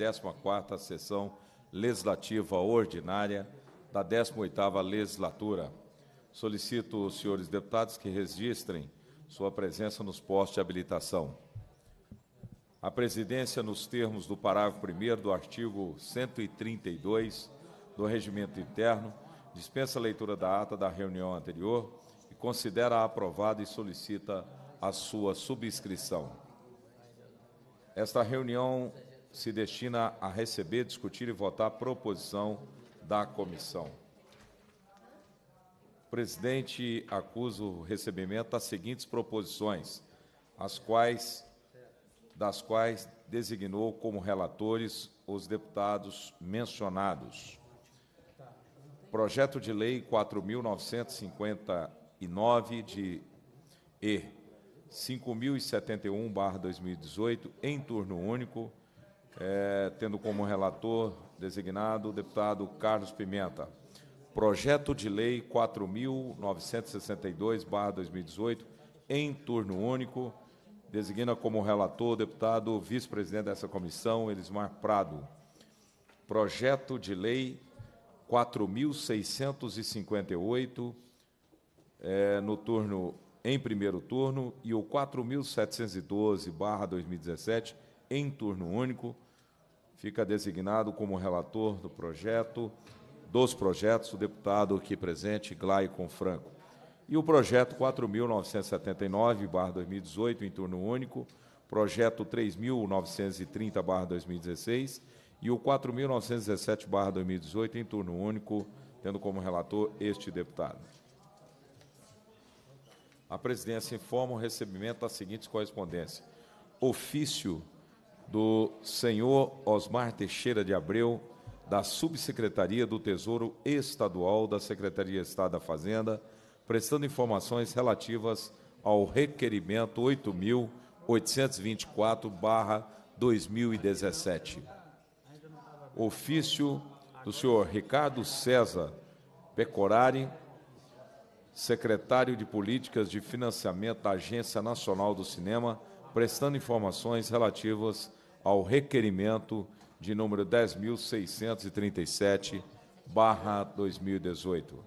14ª Sessão Legislativa Ordinária da 18ª Legislatura. Solicito os senhores deputados que registrem sua presença nos postos de habilitação. A presidência, nos termos do parágrafo 1 do artigo 132 do Regimento Interno, dispensa a leitura da ata da reunião anterior e considera aprovada e solicita a sua subscrição. Esta reunião se destina a receber, discutir e votar a proposição da comissão. O presidente acusa o recebimento das seguintes proposições, as quais das quais designou como relatores os deputados mencionados. Projeto de Lei 4.959 de E 5.071/2018 em turno único é, tendo como relator designado o deputado Carlos Pimenta. Projeto de Lei 4.962-2018, em turno único, designa como relator o deputado vice-presidente dessa comissão, Elismar Prado. Projeto de Lei 4.658, é, no turno em primeiro turno, e o 4.712-2017, em turno único. Fica designado como relator do projeto, dos projetos, o deputado aqui presente, Glaicon Franco. E o projeto 4.979-2018, em turno único, projeto 3.930-2016 e o 4.917-2018, em turno único, tendo como relator este deputado. A presidência informa o recebimento das seguintes correspondências. Ofício do senhor Osmar Teixeira de Abreu, da Subsecretaria do Tesouro Estadual da Secretaria de Estado da Fazenda, prestando informações relativas ao requerimento 8.824-2017. Ofício do senhor Ricardo César Pecorari, secretário de Políticas de Financiamento da Agência Nacional do Cinema, prestando informações relativas ao requerimento de número 10.637, barra 2018.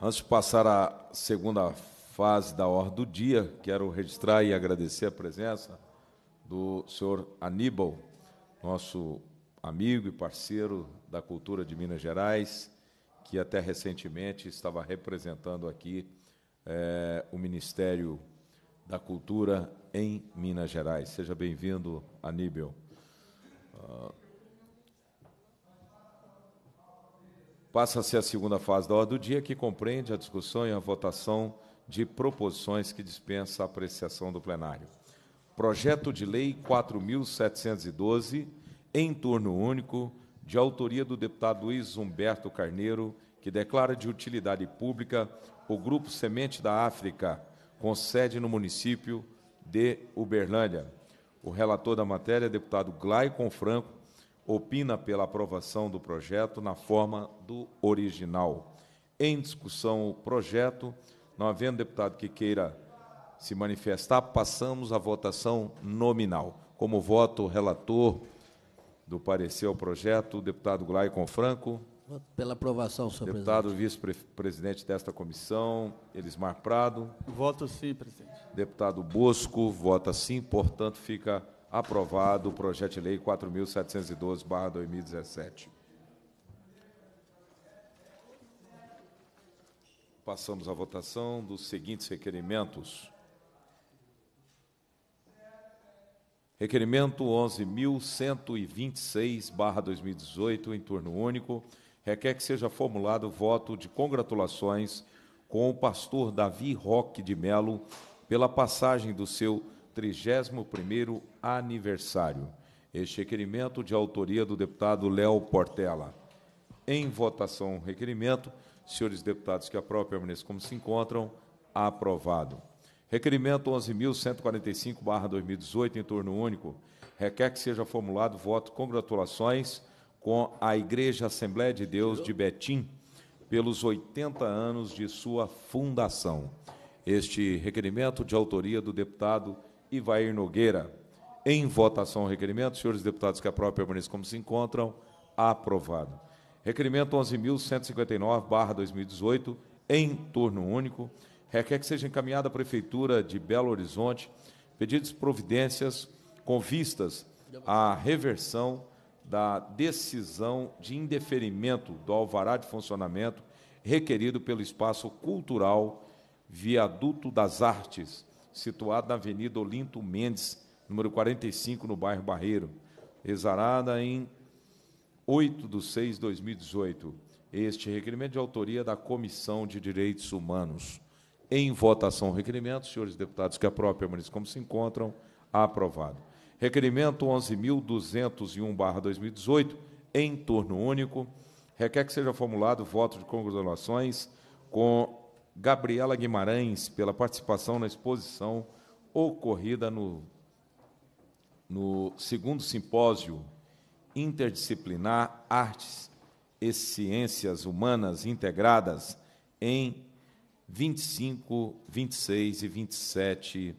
Antes de passar à segunda fase da ordem do dia, quero registrar e agradecer a presença do senhor Aníbal, nosso amigo e parceiro da cultura de Minas Gerais, que até recentemente estava representando aqui é, o Ministério da Cultura em Minas Gerais. Seja bem-vindo, Aníbal. Uh, Passa-se a segunda fase da ordem do dia, que compreende a discussão e a votação de proposições que dispensa a apreciação do plenário. Projeto de Lei 4.712, em turno único, de autoria do deputado Luiz Humberto Carneiro, que declara de utilidade pública o Grupo Semente da África, com sede no município de Uberlândia. O relator da matéria, deputado Glaicon Franco, opina pela aprovação do projeto na forma do original. Em discussão o projeto, não havendo deputado que queira se manifestar, passamos à votação nominal. Como voto o relator do parecer ao projeto, deputado Glaicon Franco. Pela aprovação, senhor Deputado vice-presidente desta comissão, Elismar Prado. Voto sim, presidente. Deputado Bosco, vota sim, portanto, fica aprovado o projeto de lei 4.712-2017. Passamos à votação dos seguintes requerimentos. Requerimento 11.126, 2018, em turno único requer que seja formulado voto de congratulações com o pastor Davi Roque de Melo pela passagem do seu 31º aniversário. Este requerimento de autoria do deputado Léo Portela. Em votação, requerimento. Senhores deputados que aprovam, permaneçam como se encontram. Aprovado. Requerimento 11.145, 2018, em torno único. Requer que seja formulado voto congratulações com a Igreja Assembleia de Deus de Betim pelos 80 anos de sua fundação. Este requerimento de autoria do deputado Ivair Nogueira. Em votação o requerimento, senhores deputados que a própria permaneça como se encontram, aprovado. Requerimento 11.159/2018 em turno único requer que seja encaminhada à Prefeitura de Belo Horizonte pedidos de providências com vistas à reversão da decisão de indeferimento do alvará de funcionamento requerido pelo espaço cultural Viaduto das Artes, situado na Avenida Olinto Mendes, número 45, no bairro Barreiro, exarada em 8 de 6 de 2018. Este requerimento de autoria da Comissão de Direitos Humanos. Em votação, requerimento. Senhores deputados que a própria ministra, como se encontram. Aprovado. Requerimento 11.201-2018, em torno único. Requer que seja formulado voto de congratulações com Gabriela Guimarães pela participação na exposição ocorrida no, no segundo simpósio interdisciplinar Artes e Ciências Humanas Integradas em 25, 26 e 27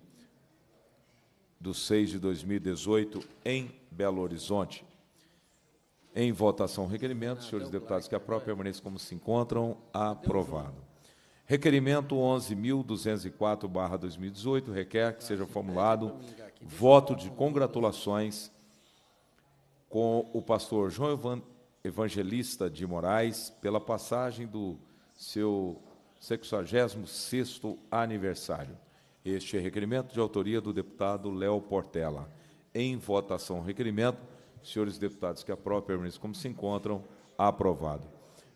do 6 de 2018 em Belo Horizonte. Em votação, requerimento, ah, senhores então deputados, que a própria permaneça como se encontram, aprovado. Requerimento 11.204-2018 requer que ah, seja formulado voto de congratulações com o pastor João Evangelista de Moraes pela passagem do seu 66 aniversário. Este é requerimento de autoria do deputado Léo Portela. Em votação, requerimento. Senhores deputados que aprovam, permaneçam como se encontram. Aprovado.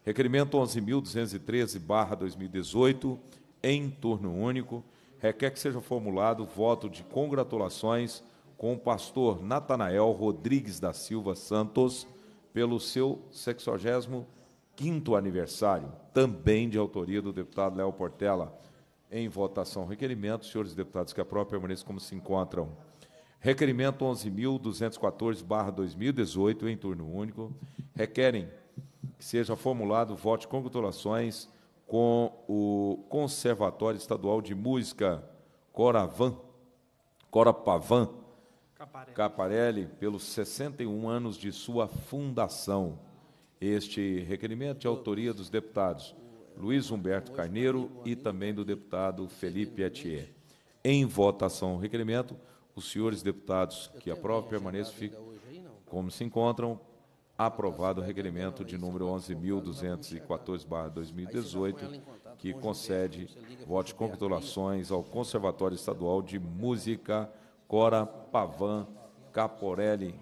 Requerimento 11.213-2018, em turno único, requer que seja formulado voto de congratulações com o pastor Natanael Rodrigues da Silva Santos pelo seu 65 aniversário, também de autoria do deputado Léo Portela em votação. Requerimento, senhores deputados, que a própria permaneça como se encontram. Requerimento 11.214-2018, em turno único. Requerem que seja formulado voto de congratulações com o Conservatório Estadual de Música Coravan, Corapavan, Caparelli. Caparelli, pelos 61 anos de sua fundação. Este requerimento de é autoria dos deputados Luiz Humberto Carneiro e também do deputado Felipe Atier. Em votação o requerimento, os senhores deputados que aprovam permaneçam como se encontram. Aprovado o requerimento de número 11.214-2018, que concede voto de congratulações ao Conservatório Estadual de Música Cora Pavan Caporelli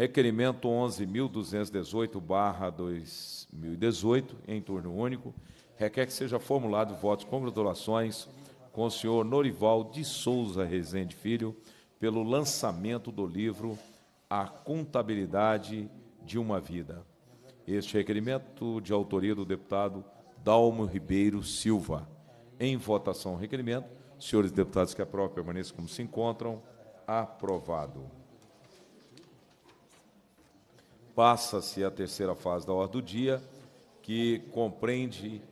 requerimento 11.218-2018, em turno único, requer que seja formulado voto de congratulações com o senhor Norival de Souza Rezende Filho pelo lançamento do livro A Contabilidade de uma Vida. Este requerimento de autoria do deputado Dalmo Ribeiro Silva. Em votação, requerimento. Senhores deputados que própria permaneçam como se encontram. Aprovado passa-se a terceira fase da ordem do dia, que compreende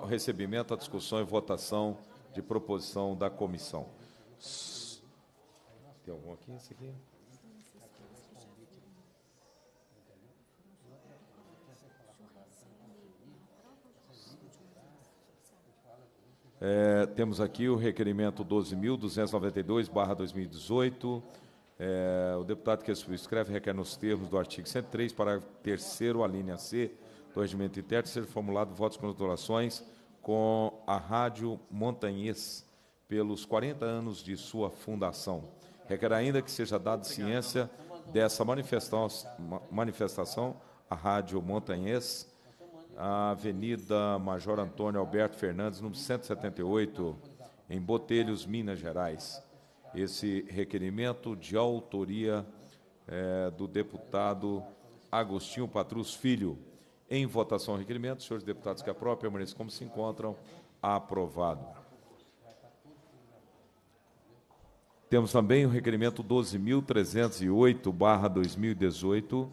o recebimento, a discussão e votação de proposição da comissão. Tem algum aqui? Esse aqui? É, temos aqui o requerimento 12.292, barra 2018, é, o deputado que subscreve requer nos termos do artigo 103, parágrafo 3 a linha C do regimento interno, ser formulado votos com congratulações com a Rádio Montanhês pelos 40 anos de sua fundação. Requer ainda que seja dado ciência dessa manifestação à Rádio Montanhês, a Avenida Major Antônio Alberto Fernandes, número 178, em Botelhos, Minas Gerais esse requerimento de autoria é, do deputado Agostinho Patrus Filho. Em votação, requerimento. Senhores deputados que aprovam, permaneçam como se encontram. Aprovado. Temos também o requerimento 12.308-2018,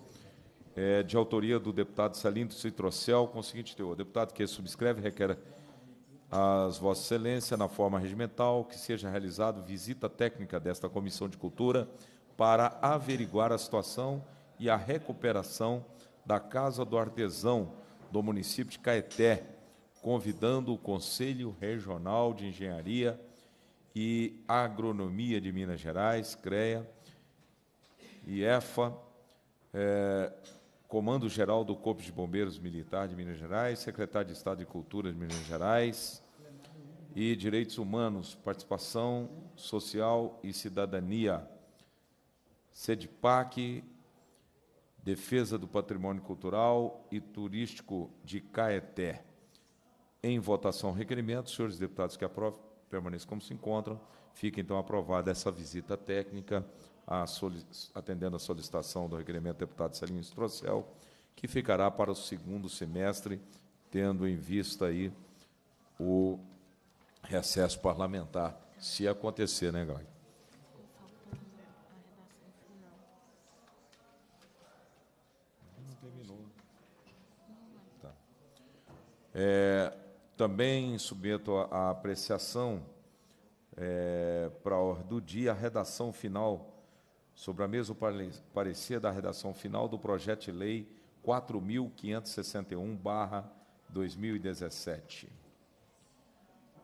é, de autoria do deputado Salindo Citrocel, com o seguinte teor. Deputado que subscreve requer às Vossa Excelência, na forma regimental, que seja realizado visita técnica desta Comissão de Cultura para averiguar a situação e a recuperação da Casa do Artesão do município de Caeté, convidando o Conselho Regional de Engenharia e Agronomia de Minas Gerais, CREA, e EFA, é, Comando-Geral do Corpo de Bombeiros Militar de Minas Gerais, Secretário de Estado de Cultura de Minas Gerais e Direitos Humanos, Participação Social e Cidadania, SEDPAC, Defesa do Patrimônio Cultural e Turístico de Caeté. Em votação, requerimento. Senhores deputados que aprovam, permaneçam como se encontram. Fica, então, aprovada essa visita técnica a atendendo a solicitação do requerimento do deputado Celinho Strocel, que ficará para o segundo semestre, tendo em vista aí o recesso parlamentar, se acontecer, né, Glória? Tá. É, também submeto a, a apreciação é, para a ordem do dia a redação final Sobre a mesma parecia da redação final do projeto de lei 4561/2017.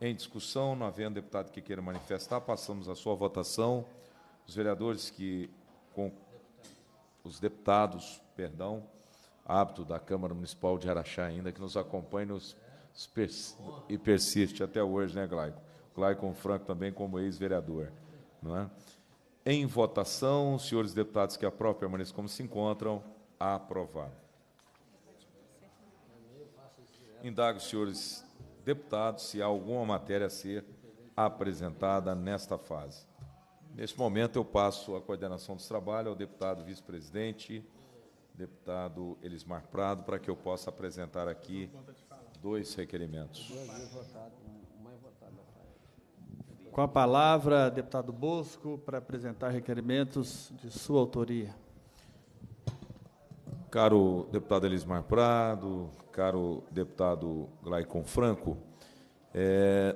Em discussão, não havendo deputado que queira manifestar, passamos à sua votação. Os vereadores que com os deputados, perdão, hábito da Câmara Municipal de Araxá ainda que nos acompanha nos, e persiste até hoje, né, Glaico? Glaico Franco também como ex-vereador, não é? Em votação, senhores deputados que a própria maneira como se encontram. Aprovado. Indago, senhores deputados, se há alguma matéria a ser apresentada nesta fase. Neste momento, eu passo a coordenação dos trabalhos ao deputado vice-presidente, deputado Elismar Prado, para que eu possa apresentar aqui dois requerimentos. Com a palavra, deputado Bosco, para apresentar requerimentos de sua autoria. Caro deputado Elismar Prado, caro deputado Glaicon Franco, é,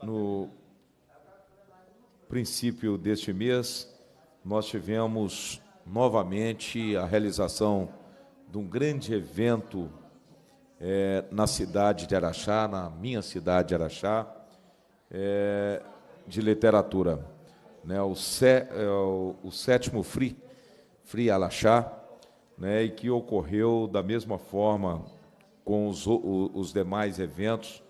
no princípio deste mês, nós tivemos novamente a realização de um grande evento é, na cidade de Araxá, na minha cidade de Araxá, é, de literatura. Né, o, sé, é, o, o, sétimo Free, FRI Alaxá, né, e que ocorreu da mesma forma com os, o, os demais eventos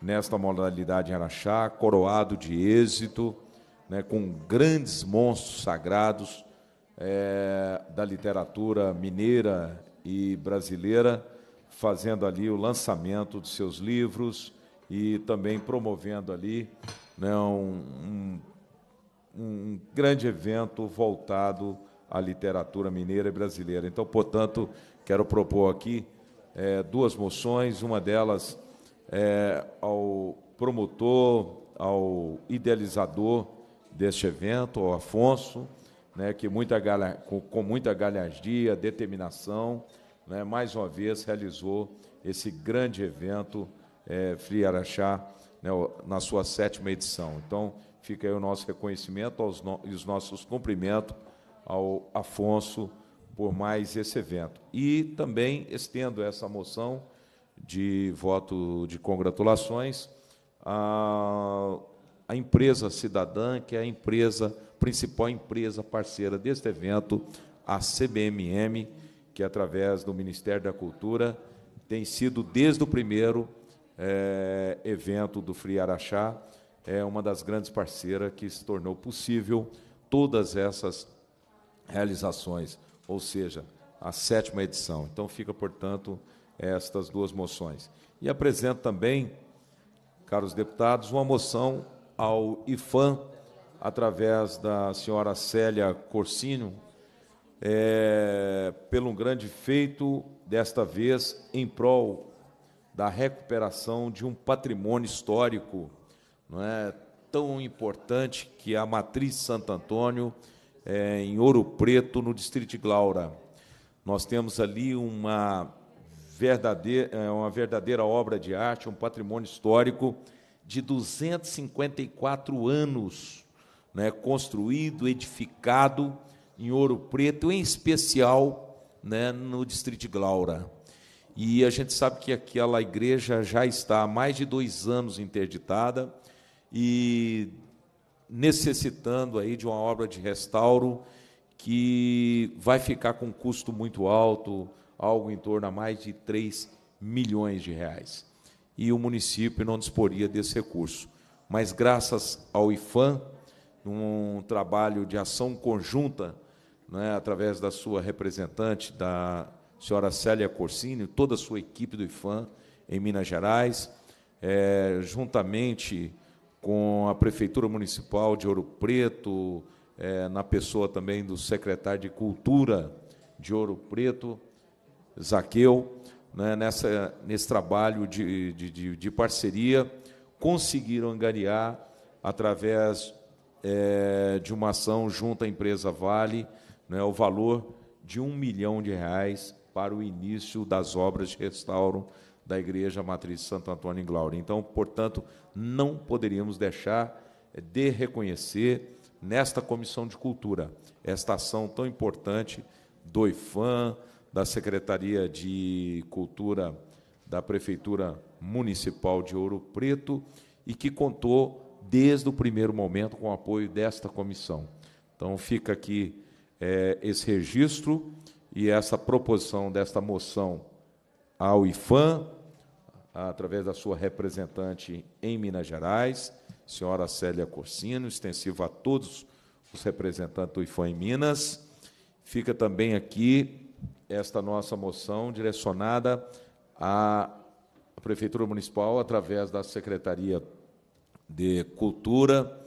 nesta modalidade em Araxá, coroado de êxito, né, com grandes monstros sagrados é, da literatura mineira e brasileira, fazendo ali o lançamento de seus livros, e também promovendo ali né, um, um, um grande evento voltado à literatura mineira e brasileira. Então, portanto, quero propor aqui é, duas moções, uma delas é, ao promotor, ao idealizador deste evento, ao Afonso, né, que muita galha, com, com, muita galhardia, determinação, né, mais uma vez realizou esse grande evento é, Friarachá, né, na sua sétima edição. Então, fica aí o nosso reconhecimento aos no, e os nossos cumprimentos ao Afonso por mais esse evento. E também estendo essa moção de voto de congratulações à, à empresa cidadã, que é a empresa principal empresa parceira deste evento, a CBMM, que através do Ministério da Cultura tem sido desde o primeiro é, evento do Fri Araxá, é uma das grandes parceiras que se tornou possível todas essas realizações, ou seja, a sétima edição. Então fica, portanto, estas duas moções. E apresento também, caros deputados, uma moção ao IFAM, através da senhora Célia Corsino, é, pelo um grande feito, desta vez em prol da recuperação de um patrimônio histórico não é, tão importante que é a Matriz Santo Antônio, é, em Ouro Preto, no Distrito de Glaura. Nós temos ali uma verdadeira, é, uma verdadeira obra de arte, um patrimônio histórico de 254 anos, né, construído, edificado em Ouro Preto, em especial né, no Distrito de Glaura. E a gente sabe que aquela igreja já está há mais de dois anos interditada e necessitando aí de uma obra de restauro que vai ficar com um custo muito alto, algo em torno a mais de 3 milhões de reais. E o município não disporia desse recurso. Mas graças ao IFAM, num trabalho de ação conjunta, né, através da sua representante da senhora Célia Corsini, toda a sua equipe do IFAM em Minas Gerais, é, juntamente com a Prefeitura Municipal de Ouro Preto, é, na pessoa também do secretário de Cultura de Ouro Preto, Zaqueu, né, nessa, nesse trabalho de, de, de parceria, conseguiram angariar através é, de uma ação junto à empresa Vale, né, o valor de um milhão de reais para o início das obras de restauro da Igreja Matriz Santo Antônio em Glória. Então, portanto, não poderíamos deixar de reconhecer nesta Comissão de Cultura esta ação tão importante do IFAM, da Secretaria de Cultura da Prefeitura Municipal de Ouro Preto e que contou desde o primeiro momento com o apoio desta comissão. Então, fica aqui é, esse registro e essa proposição desta moção ao IFAM, através da sua representante em Minas Gerais, senhora Célia Corsino, extensivo a todos os representantes do IFAM em Minas. Fica também aqui esta nossa moção direcionada à Prefeitura Municipal, através da Secretaria de Cultura,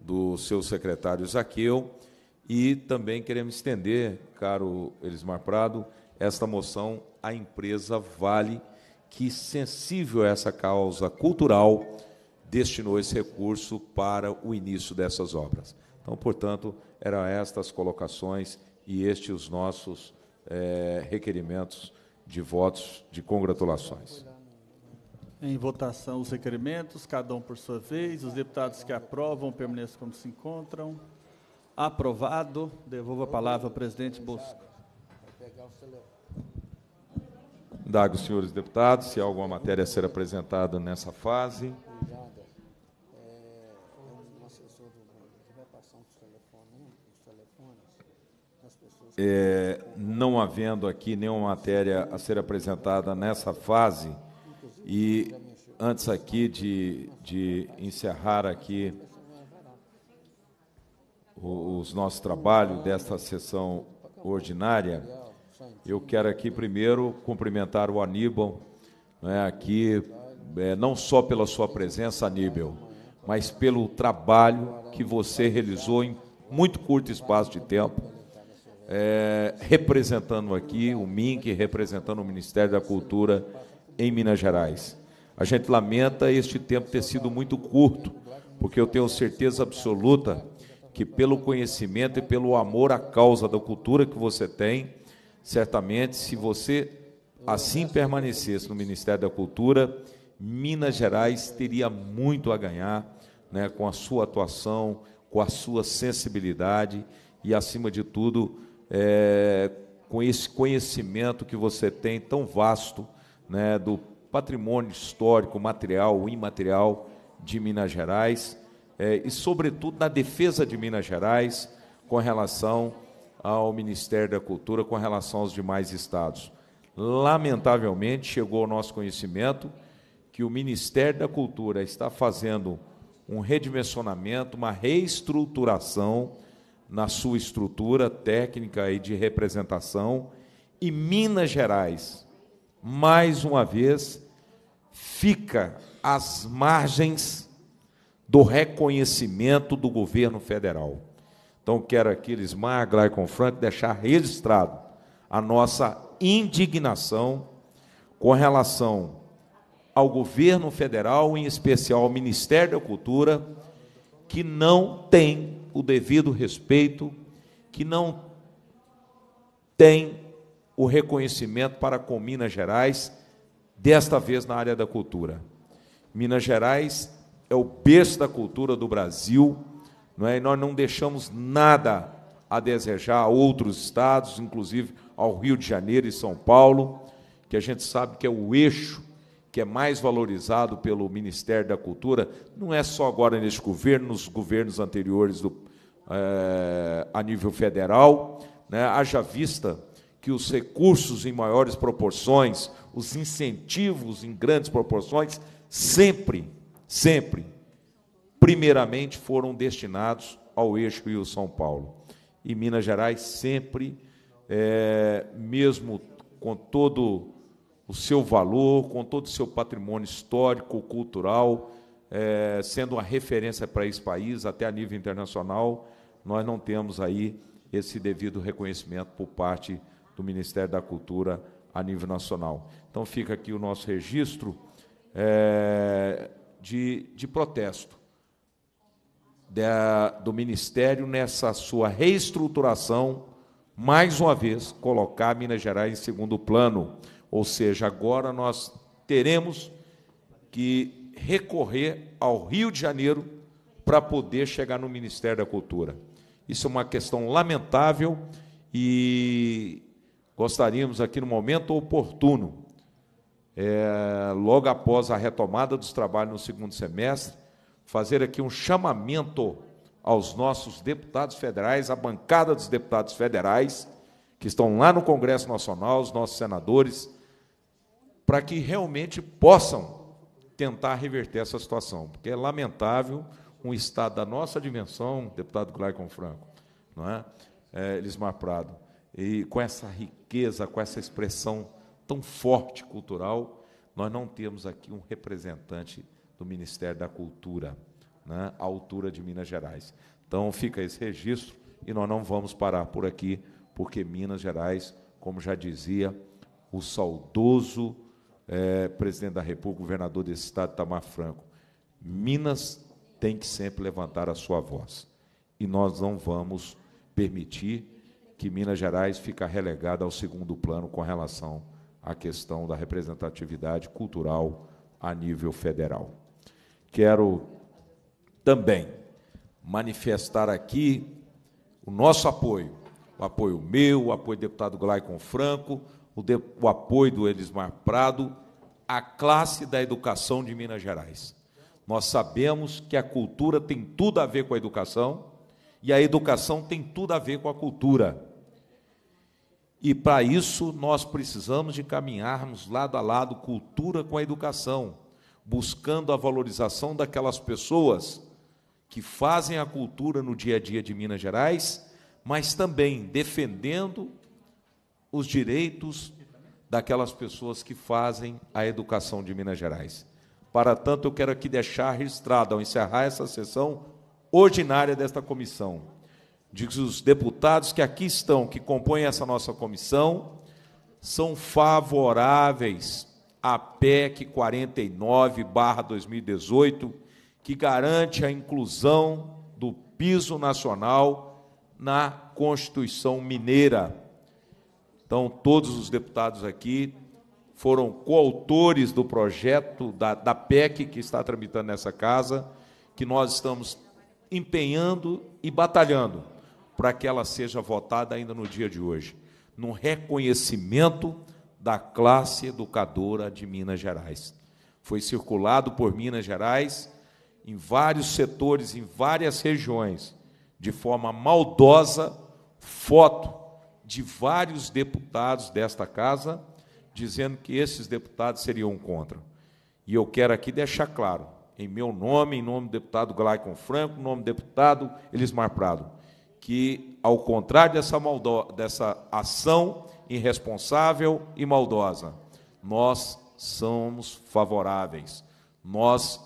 do seu secretário Zaqueu, e também queremos estender, caro Elismar Prado, esta moção à empresa Vale, que, sensível a essa causa cultural, destinou esse recurso para o início dessas obras. Então, portanto, eram estas colocações e estes os nossos é, requerimentos de votos de congratulações. Em votação os requerimentos, cada um por sua vez. Os deputados que aprovam permaneçam como se encontram. Aprovado. Devolvo a palavra ao presidente Bolsonaro. Dago, senhores deputados, se há alguma matéria a ser apresentada nessa fase. É, não havendo aqui nenhuma matéria a ser apresentada nessa fase, e antes aqui de, de encerrar aqui os nossos trabalhos desta sessão ordinária, eu quero aqui primeiro cumprimentar o Aníbal, né, aqui, é, não só pela sua presença, Aníbal, mas pelo trabalho que você realizou em muito curto espaço de tempo, é, representando aqui o MINC, representando o Ministério da Cultura em Minas Gerais. A gente lamenta este tempo ter sido muito curto, porque eu tenho certeza absoluta que pelo conhecimento e pelo amor à causa da cultura que você tem, certamente, se você assim permanecesse no Ministério da Cultura, Minas Gerais teria muito a ganhar né, com a sua atuação, com a sua sensibilidade e, acima de tudo, é, com esse conhecimento que você tem tão vasto né, do patrimônio histórico, material, imaterial de Minas Gerais é, e, sobretudo, na defesa de Minas Gerais com relação ao Ministério da Cultura, com relação aos demais estados. Lamentavelmente, chegou ao nosso conhecimento que o Ministério da Cultura está fazendo um redimensionamento, uma reestruturação na sua estrutura técnica e de representação, e Minas Gerais, mais uma vez, fica às margens do reconhecimento do governo federal. Então, quero aqui, Lismar, com Frank, deixar registrado a nossa indignação com relação ao governo federal, em especial ao Ministério da Cultura, que não tem o devido respeito, que não tem o reconhecimento para com Minas Gerais, desta vez na área da cultura. Minas Gerais é o berço da cultura do Brasil, não é? e nós não deixamos nada a desejar a outros estados, inclusive ao Rio de Janeiro e São Paulo, que a gente sabe que é o eixo que é mais valorizado pelo Ministério da Cultura, não é só agora neste governo, nos governos anteriores do, é, a nível federal. Né? Haja vista que os recursos em maiores proporções, os incentivos em grandes proporções, sempre sempre, primeiramente, foram destinados ao eixo Rio-São Paulo. E Minas Gerais sempre, é, mesmo com todo o seu valor, com todo o seu patrimônio histórico, cultural, é, sendo uma referência para esse país, até a nível internacional, nós não temos aí esse devido reconhecimento por parte do Ministério da Cultura a nível nacional. Então fica aqui o nosso registro. É, de, de protesto da, do Ministério nessa sua reestruturação, mais uma vez, colocar Minas Gerais em segundo plano. Ou seja, agora nós teremos que recorrer ao Rio de Janeiro para poder chegar no Ministério da Cultura. Isso é uma questão lamentável e gostaríamos aqui no momento oportuno é, logo após a retomada dos trabalhos no segundo semestre, fazer aqui um chamamento aos nossos deputados federais, à bancada dos deputados federais, que estão lá no Congresso Nacional, os nossos senadores, para que realmente possam tentar reverter essa situação, porque é lamentável um Estado da nossa dimensão, deputado Glaicon Franco, não é? é Elismar Prado, e com essa riqueza, com essa expressão tão forte cultural, nós não temos aqui um representante do Ministério da Cultura, né, à altura de Minas Gerais. Então fica esse registro e nós não vamos parar por aqui, porque Minas Gerais, como já dizia o saudoso é, presidente da República, governador desse estado, Tamar Franco, Minas tem que sempre levantar a sua voz. E nós não vamos permitir que Minas Gerais fique relegada ao segundo plano com relação a questão da representatividade cultural a nível federal. Quero também manifestar aqui o nosso apoio, o apoio meu, o apoio do deputado Glaicon Franco, o, de, o apoio do Elismar Prado, à classe da educação de Minas Gerais. Nós sabemos que a cultura tem tudo a ver com a educação e a educação tem tudo a ver com a cultura. E para isso nós precisamos de caminharmos lado a lado cultura com a educação, buscando a valorização daquelas pessoas que fazem a cultura no dia a dia de Minas Gerais, mas também defendendo os direitos daquelas pessoas que fazem a educação de Minas Gerais. Para tanto, eu quero aqui deixar registrado, ao encerrar essa sessão ordinária desta comissão, diz que os deputados que aqui estão, que compõem essa nossa comissão, são favoráveis à PEC 49/2018, que garante a inclusão do piso nacional na Constituição mineira. Então, todos os deputados aqui foram coautores do projeto da, da PEC que está tramitando nessa casa, que nós estamos empenhando e batalhando para que ela seja votada ainda no dia de hoje, no reconhecimento da classe educadora de Minas Gerais. Foi circulado por Minas Gerais em vários setores, em várias regiões, de forma maldosa, foto de vários deputados desta casa dizendo que esses deputados seriam contra. E eu quero aqui deixar claro, em meu nome, em nome do deputado Glaicon Franco, em nome do deputado Elismar Prado, que, ao contrário dessa, maldo... dessa ação irresponsável e maldosa, nós somos favoráveis, nós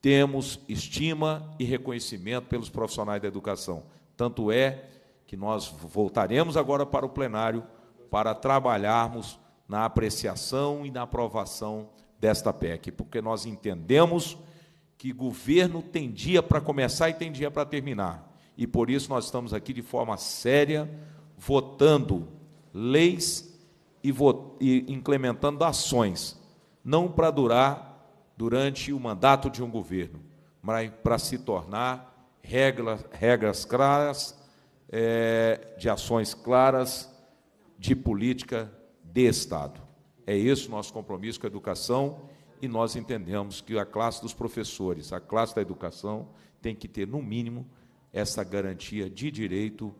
temos estima e reconhecimento pelos profissionais da educação. Tanto é que nós voltaremos agora para o plenário para trabalharmos na apreciação e na aprovação desta PEC, porque nós entendemos que governo tem dia para começar e tem dia para terminar e por isso nós estamos aqui de forma séria, votando leis e, vot e implementando ações, não para durar durante o mandato de um governo, mas para se tornar regra, regras claras, é, de ações claras de política de Estado. É esse o nosso compromisso com a educação e nós entendemos que a classe dos professores, a classe da educação, tem que ter, no mínimo, essa garantia de direito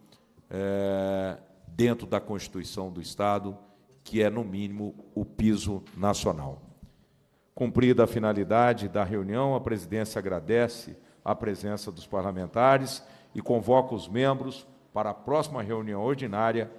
é, dentro da Constituição do Estado, que é, no mínimo, o piso nacional. Cumprida a finalidade da reunião, a presidência agradece a presença dos parlamentares e convoca os membros para a próxima reunião ordinária